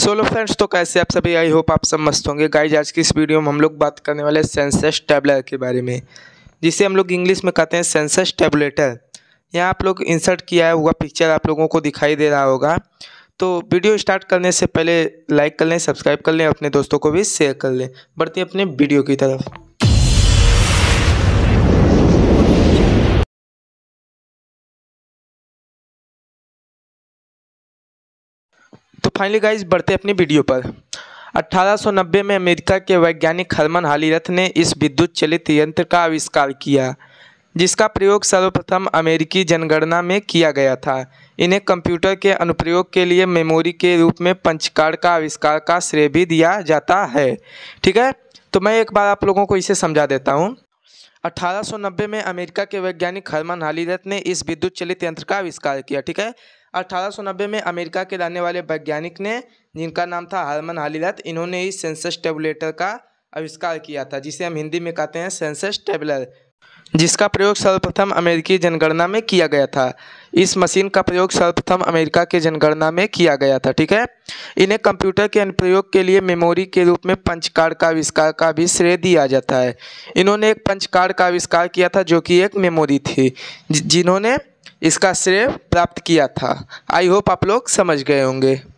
solo friends तो कैसे आप सभी आई होप आप सब मस्त होंगे गाइज आज की इस वीडियो में हम लोग बात करने वाले सेंसस टैबलेटर के बारे में जिसे हम लोग इंग्लिश में कहते हैं सेंसस टैबलेटर यहाँ आप लोग इंसर्ट किया हुआ पिक्चर आप लोगों को दिखाई दे रहा होगा तो वीडियो स्टार्ट करने से पहले लाइक कर लें सब्सक्राइब कर लें अपने दोस्तों को भी शेयर कर लें बढ़ते अपने वीडियो की तरफ फाइनली गाइज बढ़ते अपनी वीडियो पर 1890 में अमेरिका के वैज्ञानिक हरमन हालीरथ ने इस विद्युत चलित यंत्र का आविष्कार किया जिसका प्रयोग सर्वप्रथम अमेरिकी जनगणना में किया गया था इन्हें कंप्यूटर के अनुप्रयोग के लिए मेमोरी के रूप में पंचकार का आविष्कार का श्रेय भी दिया जाता है ठीक है तो मैं एक बार आप लोगों को इसे समझा देता हूँ 1890 में अमेरिका के वैज्ञानिक हरमन हालीरथ ने इस विद्युत चलित यंत्र का आविष्कार किया ठीक है नब्बे में अमेरिका के रहने वाले वैज्ञानिक ने जिनका नाम था हरमन हालिलत इन्होंने इस सेंसस टेबुलेटर का आविष्कार किया था जिसे हम हिंदी में कहते हैं सेंसस टेबलर जिसका प्रयोग सर्वप्रथम अमेरिकी जनगणना में किया गया था इस मशीन का प्रयोग सर्वप्रथम अमेरिका के जनगणना में किया गया था ठीक है इन्हें कंप्यूटर के अनुप्रयोग के लिए मेमोरी के रूप में कार्ड का आविष्कार का भी श्रेय दिया जाता है इन्होंने एक कार्ड का आविष्कार किया था जो कि एक मेमोरी थी जिन्होंने इसका श्रेय प्राप्त किया था आई होप आप लोग समझ गए होंगे